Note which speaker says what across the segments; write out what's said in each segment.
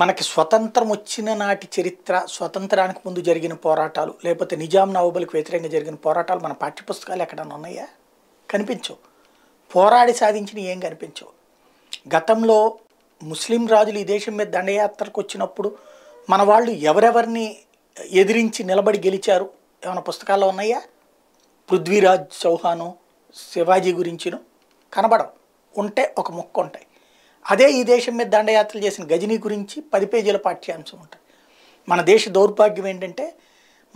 Speaker 1: మనకి స్వతంత్రం వచ్చిన నాటి చరిత్ర స్వతంత్రానికి ముందు జరిగిన పోరాటాలు లేకపోతే నిజాం నవాబులకు వ్యతిరేకంగా జరిగిన పోరాటాలు మన పాఠ్యపుస్తకాలు ఎక్కడన్నా ఉన్నాయా కనిపించవు పోరాడి సాధించిన ఏం కనిపించవు గతంలో ముస్లిం రాజులు ఈ దేశం మీద దండయాత్రకు వచ్చినప్పుడు మన వాళ్ళు ఎవరెవరిని ఎదిరించి నిలబడి గెలిచారు ఏమైనా పుస్తకాల్లో ఉన్నాయా పృథ్వీరాజ్ చౌహాను శివాజీ గురించిను కనబడవు ఉంటే ఒక మొక్క ఉంటాయి అదే ఈ దేశం మీద దండయాత్రలు చేసిన గజనీ గురించి పది పేజీల పాఠ్యాంశం ఉంటుంది మన దేశ దౌర్భాగ్యం ఏంటంటే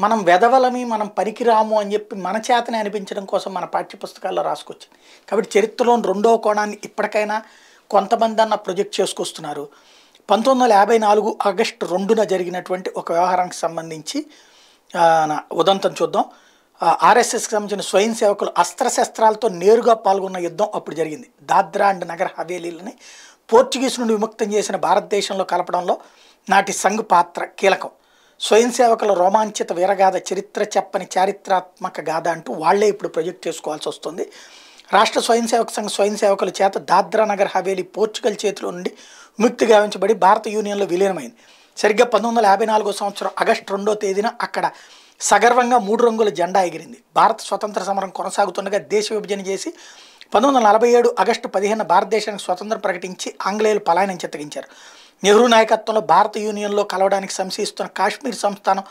Speaker 1: మనం వెదవలమి మనం పనికిరాము అని చెప్పి మన చేతనే అనిపించడం కోసం మన పాఠ్యపుస్తకాల్లో రాసుకొచ్చింది కాబట్టి చరిత్రలోని రెండవ కోణాన్ని ఇప్పటికైనా కొంతమంది అన్న ప్రొజెక్ట్ చేసుకొస్తున్నారు పంతొమ్మిది వందల యాభై నాలుగు ఆగస్టు రెండున జరిగినటువంటి ఒక వ్యవహారానికి సంబంధించి ఉదంతం చూద్దాం ఆర్ఎస్ఎస్కి సంబంధించిన స్వయం సేవకులు అస్త్రశస్త్రాలతో నేరుగా పాల్గొన్న యుద్ధం అప్పుడు జరిగింది దాద్రా అండ్ నగర్ హవేలీలని పోర్చుగీస్ నుండి విముక్తం చేసిన భారతదేశంలో కలపడంలో నాటి సంఘ్ పాత్ర కీలకం స్వయం సేవకుల రోమాంచిత వీరగాథ చరిత్ర చెప్పని చారిత్రాత్మక గాథ అంటూ వాళ్లే ఇప్పుడు ప్రొజెక్ట్ చేసుకోవాల్సి వస్తుంది రాష్ట్ర స్వయం సేవక సంఘ స్వయం సేవకుల చేత దాద్రా నగర్ హవేలీ పోర్చుగల్ చేతిలో నుండి విముక్తి గావించబడి భారత యూనియన్లో విలీనమైంది సరిగ్గా పంతొమ్మిది వందల యాభై నాలుగో సంవత్సరం ఆగస్టు రెండో తేదీన అక్కడ సగర్వంగా మూడు రంగుల జెండా ఎగిరింది భారత స్వతంత్ర సమరం కొనసాగుతుండగా దేశ విభజన చేసి పంతొమ్మిది వందల నలభై ఏడు ఆగస్టు పదిహేను భారతదేశానికి స్వతంత్రం ప్రకటించి ఆంగ్లేయులు పలాయనం చిత్తగించారు నెహ్రూ నాయకత్వంలో భారత యూనియన్లో కలవడానికి సంశయిస్తున్న కాశ్మీర్ సంస్థానం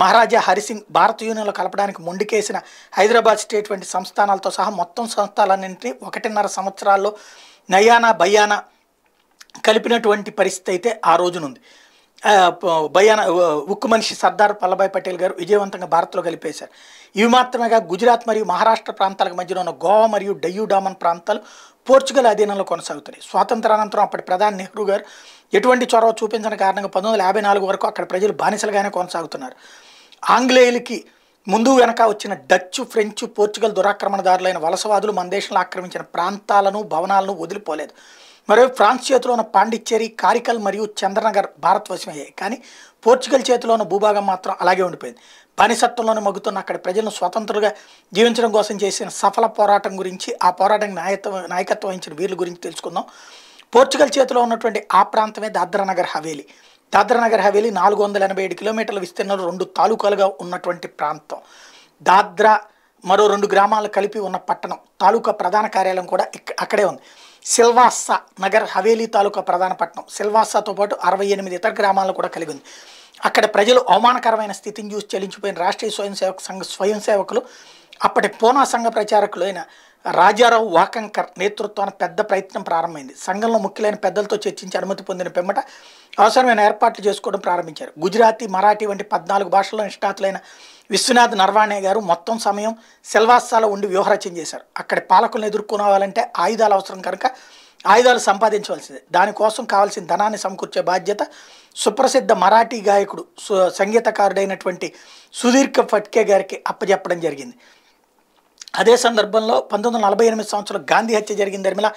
Speaker 1: మహారాజా హరిసింగ్ భారత యూనియన్లో కలపడానికి మొండికేసిన హైదరాబాద్ స్టేట్ వంటి సంస్థానాలతో సహా మొత్తం సంస్థలన్నింటినీ ఒకటిన్నర సంవత్సరాల్లో నయానా బయానా కలిపినటువంటి పరిస్థితి అయితే ఆ రోజునుంది భయాన ఉక్కు మనిషి సర్దార్ వల్లభాయ్ పటేల్ గారు విజయవంతంగా భారత్లో కలిపేశారు ఇవి మాత్రమే కాదు గుజరాత్ మరియు మహారాష్ట్ర ప్రాంతాలకు మధ్యలో ఉన్న గోవా మరియు డయ్యూ డామన్ ప్రాంతాలు పోర్చుగల్ అధీనంలో కొనసాగుతున్నాయి స్వాతంత్రానంతరం అప్పటి ప్రధాని నెహ్రూ గారు ఎటువంటి చొరవ చూపించిన కారణంగా పంతొమ్మిది యాభై నాలుగు వరకు అక్కడ ప్రజలు బానిసలుగానే కొనసాగుతున్నారు ఆంగ్లేయులకి ముందు వెనక వచ్చిన డచ్ ఫ్రెంచ్ పోర్చుగల్ దురాక్రమణదారులైన వలసవాదులు మన దేశంలో ఆక్రమించిన ప్రాంతాలను భవనాలను వదిలిపోలేదు మరోవైపు ఫ్రాన్స్ చేతిలో ఉన్న పాండిచ్చేరి కారికల్ మరియు చంద్రనగర్ భారతవశమయ్యాయి కానీ పోర్చుగల్ చేతిలో ఉన్న భూభాగం మాత్రం అలాగే ఉండిపోయింది బానిసత్వంలోనే మగ్గుతున్న అక్కడి ప్రజలను స్వతంత్రులుగా జీవించడం కోసం చేసిన సఫల పోరాటం గురించి ఆ పోరాటానికి నాయకత్వం నాయకత్వం వహించిన వీరుల గురించి తెలుసుకుందాం పోర్చుగల్ చేతిలో ఉన్నటువంటి ఆ ప్రాంతమే దాద్రానగర్ హవేలీ దాద్రానగర్ హవేలీ నాలుగు వందల ఎనభై ఏడు కిలోమీటర్ల విస్తీర్ణంలో రెండు తాలూకాలుగా ఉన్నటువంటి ప్రాంతం దాద్రా మరో రెండు గ్రామాలు కలిపి ఉన్న పట్టణం తాలూకా ప్రధాన కార్యాలయం కూడా అక్కడే ఉంది సిల్వాసా నగర్ హవేలీ తాలూకా ప్రధాన పట్టణం సిల్వాసాతో పాటు అరవై ఎనిమిది ఇతర గ్రామాలను కూడా కలిగి ఉంది అక్కడ ప్రజలు అవమానకరమైన స్థితిని చూసి చెల్లించిపోయిన రాష్ట్రీయ స్వయం సేవక సంఘ స్వయం సేవకులు అప్పటి పూనా సంఘ ప్రచారకులు అయిన రాజారావు వాకంకర్ నేతృత్వాన్ని పెద్ద ప్రయత్నం ప్రారంభమైంది సంఘంలో ముఖ్యులైన పెద్దలతో చర్చించి అనుమతి పొందిన పెమ్మట అవసరమైన ఏర్పాట్లు చేసుకోవడం ప్రారంభించారు గుజరాతీ మరాఠీ వంటి పద్నాలుగు భాషల్లో నిష్ణాతులైన విశ్వనాథ్ నర్వాణే గారు మొత్తం సమయం సెల్వాసాలో ఉండి వ్యూహరచన చేశారు అక్కడి పాలకులను ఎదుర్కొనవాలంటే ఆయుధాలు అవసరం కనుక ఆయుధాలు సంపాదించవలసింది దానికోసం కావాల్సిన ధనాన్ని సమకూర్చే బాధ్యత సుప్రసిద్ధ మరాఠీ గాయకుడు సంగీతకారుడైనటువంటి సుదీర్ఘ ఫట్కే గారికి అప్పజెప్పడం జరిగింది అదే సందర్భంలో పంతొమ్మిది వందల నలభై ఎనిమిది సంవత్సరంలో గాంధీ హత్య జరిగిన దరిమిల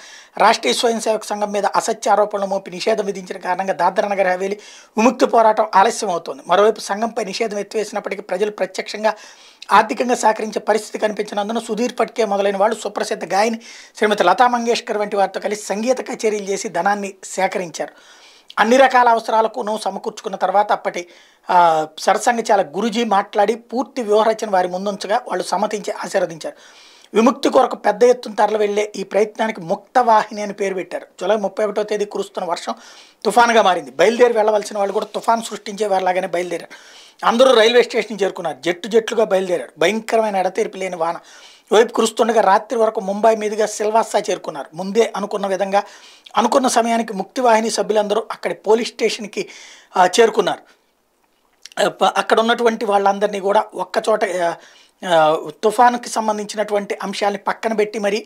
Speaker 1: రాష్ట్రీయ స్వయం సేవక సంఘం మీద అసత్య ఆరోపణలు మోపి నిషేధం విధించిన కారణంగా దాద్రా నగర్ హవేలీ విముక్తి పోరాటం ఆలస్యం అవుతోంది మరోవైపు సంఘంపై నిషేధం ఎత్తివేసినప్పటికీ ప్రజలు ప్రత్యక్షంగా ఆర్థికంగా సహకరించే పరిస్థితి కనిపించినందున సుధీర్ పట్కే మొదలైన వాళ్ళు సుప్రసిద్ధ గాయని శ్రీమతి లతా మంగేష్కర్ వంటి వారితో కలిసి సంగీత కచేరీలు చేసి ధనాన్ని సేకరించారు అన్ని రకాల అవసరాలకును సమకూర్చుకున్న తర్వాత అప్పటి చాలా గురుజీ మాట్లాడి పూర్తి వ్యూహరచన వారి ముందుంచగా వాళ్ళు సమ్మతించి ఆశీర్వదించారు విముక్తి కొరకు పెద్ద ఎత్తున తరలి వెళ్లే ఈ ప్రయత్నానికి ముక్త వాహిని అని పేరు పెట్టారు జూలై ముప్పై ఒకటో తేదీ కురుస్తున్న వర్షం తుఫాన్గా మారింది బయలుదేరి వెళ్ళవలసిన వాళ్ళు కూడా తుఫాన్ వారిలాగానే బయలుదేరారు అందరూ రైల్వే స్టేషన్ చేరుకున్నారు జట్టు జట్లుగా బయలుదేరారు భయంకరమైన ఎడతెరిపి లేని వాన వైపు కురుస్తుండగా రాత్రి వరకు ముంబై మీదుగా సిల్వాసా చేరుకున్నారు ముందే అనుకున్న విధంగా అనుకున్న సమయానికి ముక్తివాహిని సభ్యులందరూ అక్కడి పోలీస్ స్టేషన్కి చేరుకున్నారు అక్కడ ఉన్నటువంటి వాళ్ళందరినీ కూడా ఒక్కచోట తుఫానుకి సంబంధించినటువంటి అంశాలని పక్కన పెట్టి మరి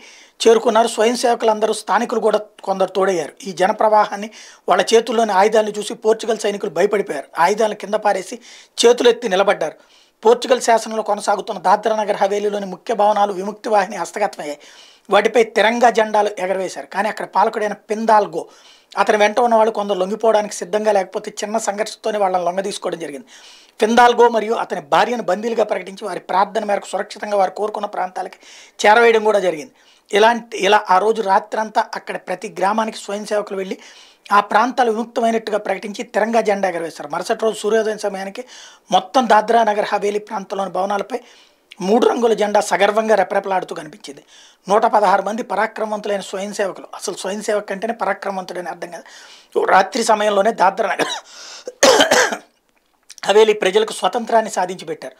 Speaker 1: చేరుకున్నారు స్వయం సేవకులందరూ స్థానికులు కూడా కొందరు తోడయ్యారు ఈ జనప్రవాహాన్ని వాళ్ళ చేతుల్లోని ఆయుధాలను చూసి పోర్చుగల్ సైనికులు భయపడిపోయారు ఆయుధాలను కింద పారేసి చేతులెత్తి నిలబడ్డారు పోర్చుగల్ శాసనంలో కొనసాగుతున్న దాద్రానగర్ హవేలీలోని ముఖ్య భవనాలు విముక్తి వాహిని హస్తగతమయ్యాయి వాటిపై తిరంగా జెండాలు ఎగరవేశారు కానీ అక్కడ పాలకుడైన పిందాల్గో అతని వెంట ఉన్న వాళ్ళు కొందరు లొంగిపోవడానికి సిద్ధంగా లేకపోతే చిన్న సంఘర్షంతోనే వాళ్ళని లొంగ తీసుకోవడం జరిగింది ఫిందాల్గో మరియు అతని భార్యను బందీలుగా ప్రకటించి వారి ప్రార్థన మేరకు సురక్షితంగా వారు కోరుకున్న ప్రాంతాలకి చేరవేయడం కూడా జరిగింది ఇలాంటి ఇలా ఆ రోజు రాత్రంతా అక్కడ ప్రతి గ్రామానికి స్వయం సేవకులు వెళ్ళి ఆ ప్రాంతాలు విముక్తమైనట్టుగా ప్రకటించి తిరంగా జెండా ఎగరవేశారు మరుసటి రోజు సూర్యోదయం సమయానికి మొత్తం దాద్రా నగర్ హవేలీ ప్రాంతంలోని భవనాలపై మూడు రంగుల జెండా సగర్వంగా రెపరెపలాడుతూ కనిపించింది నూట పదహారు మంది పరాక్రమవంతులైన స్వయం సేవకులు అసలు స్వయం సేవకు అంటేనే పరాక్రమవంతుడని అర్థం కాదు రాత్రి సమయంలోనే దాద్రా నగర్ హవేలీ ప్రజలకు స్వతంత్రాన్ని సాధించి పెట్టారు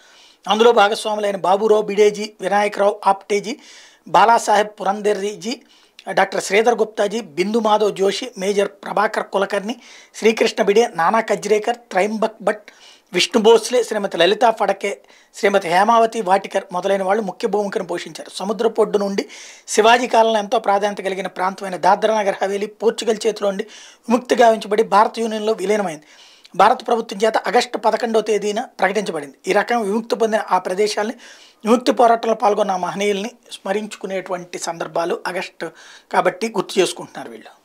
Speaker 1: అందులో భాగస్వాములైన బాబురావు బిడేజీ వినాయకరావు ఆప్టేజీ బాలాసాహెబ్ పురంధేర్జీ డాక్టర్ శ్రీధర్ గుప్తాజీ బిందు మాధవ్ జోషి మేజర్ ప్రభాకర్ కులకర్ణి శ్రీకృష్ణ బిడే నానా కజ్రేకర్ త్రైంబక్ భట్ విష్ణు భోస్లే శ్రీమతి లలితా ఫడకే శ్రీమతి హేమావతి వాటికర్ మొదలైన వాళ్ళు ముఖ్య భూమికను పోషించారు సముద్ర పొడ్డు నుండి శివాజీ కాలంలో ఎంతో ప్రాధాన్యత కలిగిన ప్రాంతమైన దాద్రానగర్ హవేలీ పోర్చుగల్ చేతిలో ఉండి విముక్తి గావించబడి భారత యూనియన్లో విలీనమైంది భారత ప్రభుత్వం చేత ఆగస్టు పదకొండవ తేదీన ప్రకటించబడింది ఈ రకంగా విముక్తి పొందిన ఆ ప్రదేశాల్ని విముక్తి పోరాటంలో పాల్గొన్న మహనీయుల్ని స్మరించుకునేటువంటి సందర్భాలు ఆగస్టు కాబట్టి గుర్తు చేసుకుంటున్నారు వీళ్ళు